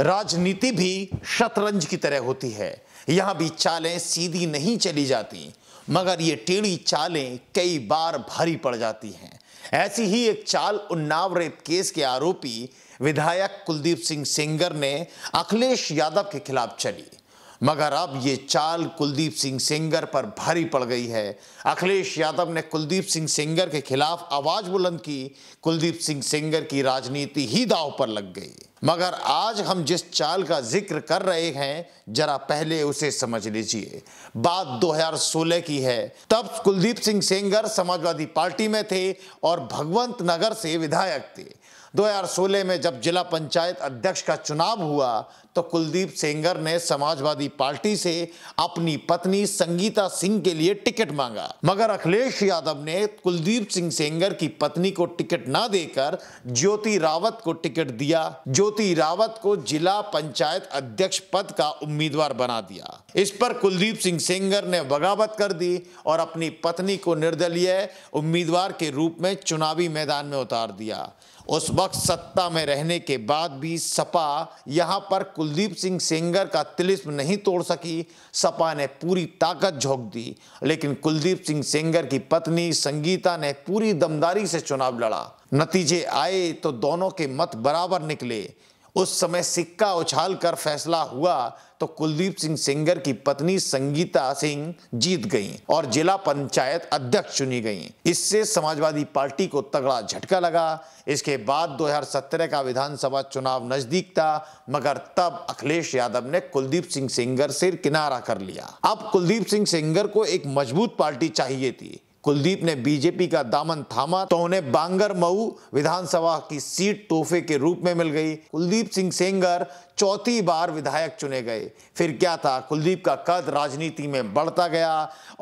राजनीति भी शतरंज की तरह होती है यहां भी चालें सीधी नहीं चली जाती मगर ये टेढ़ी चालें कई बार भारी पड़ जाती हैं ऐसी ही एक चाल उन्नाव रेप केस के आरोपी विधायक कुलदीप सिंह सेंगर ने अखिलेश यादव के खिलाफ चली मगर अब ये चाल कुलदीप सिंह सेंगर पर भारी पड़ गई है अखिलेश यादव ने कुलदीप सिंह सेंगर के खिलाफ आवाज बुलंद की कुलदीप सिंह सेंगर की राजनीति ही दाव पर लग गई मगर आज हम जिस चाल का जिक्र कर रहे हैं जरा पहले उसे समझ लीजिए बात 2016 की है तब कुलदीप सिंह सेंगर समाजवादी पार्टी में थे और भगवंत नगर से विधायक थे 2016 में जब जिला पंचायत अध्यक्ष का चुनाव हुआ तो कुलदीप सेंगर ने समाजवादी पार्टी से अपनी पत्नी संगीता सिंह के लिए टिकट मांगा मगर अखिलेश यादव ने कुलदीप सिंह सेंगर की पत्नी को टिकट ना देकर ज्योति रावत को टिकट दिया जो ज्योति रावत को जिला पंचायत अध्यक्ष पद का उम्मीदवार बना दिया इस पर कुलदीप सिंह सेंगर ने बगावत कर दी और अपनी पत्नी को निर्दलीय उम्मीदवार के रूप में चुनावी मैदान में उतार दिया उस वक्त सत्ता में रहने के बाद भी सपा यहाँ पर कुलदीप सिंह सेंगर का तिलिस्म नहीं तोड़ सकी सपा ने पूरी ताकत झोंक दी लेकिन कुलदीप सिंह सेंगर की पत्नी संगीता ने पूरी दमदारी से चुनाव लड़ा नतीजे आए तो दोनों के मत बराबर निकले उस समय सिक्का उछाल कर फैसला हुआ तो कुलदीप सिंह सेंगर की पत्नी संगीता सिंह जीत गईं और जिला पंचायत अध्यक्ष चुनी गईं। इससे समाजवादी पार्टी को तगड़ा झटका लगा इसके बाद 2017 का विधानसभा चुनाव नजदीक था मगर तब अखिलेश यादव ने कुलदीप सिंह सेंगर से किनारा कर लिया अब कुलदीप सिंह सेंगर को एक मजबूत पार्टी चाहिए थी कुलदीप ने बीजेपी का दामन थामा तो उन्हें बांगर मऊ विधानसभा की सीट तोहफे के रूप में मिल गई कुलदीप सिंह सेंगर चौथी बार विधायक चुने गए फिर क्या था कुलदीप का कद राजनीति में बढ़ता गया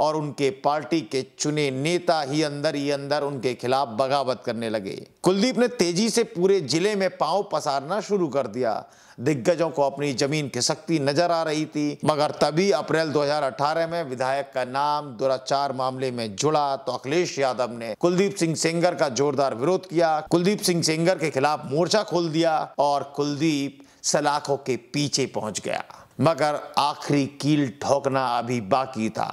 और उनके पार्टी के चुने नेता ही अंदर ही अंदर उनके खिलाफ बगावत करने लगे कुलदीप ने तेजी से पूरे जिले में पांव पसारना शुरू कर दिया दिग्गजों को अपनी जमीन खिसकती नजर आ रही थी मगर तभी अप्रैल 2018 में विधायक का नाम दुराचार मामले में जुड़ा तो अखिलेश यादव ने कुलदीप सिंह सेंगर का जोरदार विरोध किया कुलदीप सिंह सेंगर के खिलाफ मोर्चा खोल दिया और कुलदीप सलाखों के पीछे पहुंच गया मगर आखिरी कील ठोकना अभी बाकी था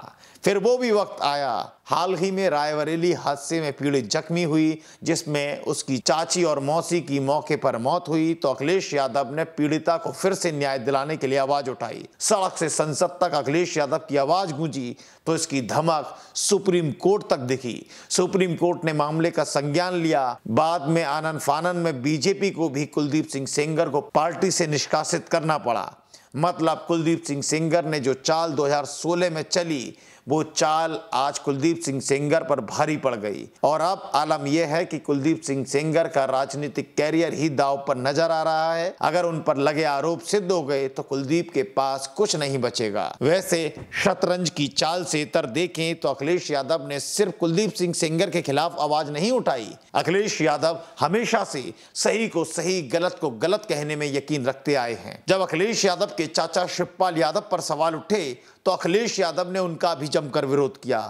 फिर वो भी वक्त आया हाल ही में रायबरेली हादसे में पीड़ित जख्मी हुई जिसमें उसकी चाची और मौसी की मौके पर मौत हुई तो अखिलेश यादव ने पीड़िता को फिर से न्याय दिलाने के लिए आवाज उठाई सड़क से संसद तक अखिलेश यादव की आवाज गूंजी तो इसकी धमक सुप्रीम कोर्ट तक दिखी सुप्रीम कोर्ट ने मामले का संज्ञान लिया बाद में आनंद फानन में बीजेपी को भी कुलदीप सिंह सेंगर को पार्टी से निष्कासित करना पड़ा मतलब कुलदीप सिंह सेंगर ने जो चाल 2016 में चली वो चाल आज कुलदीप सिंह सेंगर पर भारी पड़ गई और अब आलम यह है कि कुलदीप सिंह सेंगर का राजनीतिक कैरियर ही दाव पर नजर आ रहा है अगर उन पर लगे आरोप सिद्ध हो गए तो कुलदीप के पास कुछ नहीं बचेगा वैसे शतरंज की चाल से इतर देखें तो अखिलेश यादव ने सिर्फ कुलदीप सिंह सेंगर के खिलाफ आवाज नहीं उठाई अखिलेश यादव हमेशा से सही को सही गलत को गलत कहने में यकीन रखते आए हैं जब अखिलेश यादव के चाचा शिवपाल यादव पर सवाल उठे तो अखिलेश यादव ने उनका भी जमकर विरोध किया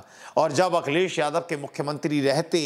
और जब अखिलेश यादव के मुख्यमंत्री रहते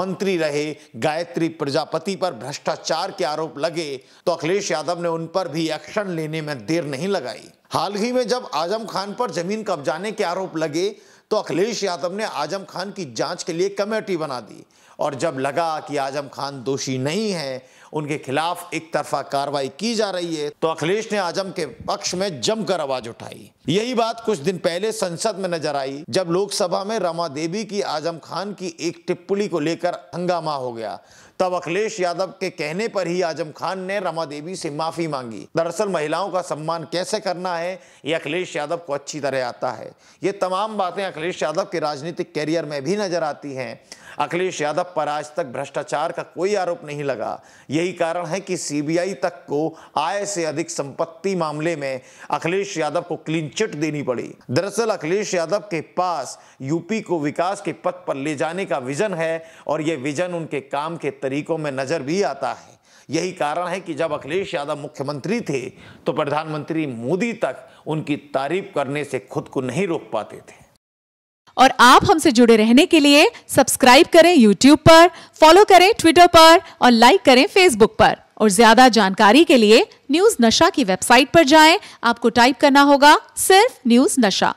मंत्री रहे गायत्री प्रजापति पर भ्रष्टाचार के आरोप लगे तो अखिलेश यादव ने उन पर भी एक्शन लेने में देर नहीं लगाई हाल ही में जब आजम खान पर जमीन कब्जाने के आरोप लगे तो अखिलेश यादव ने आजम खान की जांच के लिए कमेटी बना दी और जब लगा कि आजम खान दोषी नहीं है उनके खिलाफ एक तरफा कार्रवाई की जा रही है तो अखिलेश ने आजम के पक्ष में जमकर आवाज उठाई यही बात कुछ दिन पहले संसद में नजर आई जब लोकसभा में रमा देवी की आजम खान की एक टिप्पणी को लेकर हंगामा हो गया तब अखिलेश यादव के कहने पर ही आजम खान ने रमा देवी से माफी मांगी दरअसल महिलाओं का सम्मान कैसे करना है ये अखिलेश यादव को अच्छी तरह आता है ये तमाम बातें अखिलेश यादव के राजनीतिक कैरियर में भी नजर आती हैं अखिलेश यादव पर आज तक भ्रष्टाचार का कोई आरोप नहीं लगा यही कारण है कि सीबीआई तक को आय से अधिक संपत्ति मामले में अखिलेश यादव को क्लीन चिट देनी पड़ी दरअसल अखिलेश यादव के पास यूपी को विकास के पथ पर ले जाने का विजन है और यह विजन उनके काम के तरीकों में नजर भी आता है यही कारण है कि जब अखिलेश यादव मुख्यमंत्री थे तो प्रधानमंत्री मोदी तक उनकी तारीफ करने से खुद को नहीं रोक पाते थे और आप हमसे जुड़े रहने के लिए सब्सक्राइब करें यूट्यूब पर फॉलो करें ट्विटर पर और लाइक करें फेसबुक पर और ज्यादा जानकारी के लिए न्यूज नशा की वेबसाइट पर जाएं आपको टाइप करना होगा सिर्फ न्यूज नशा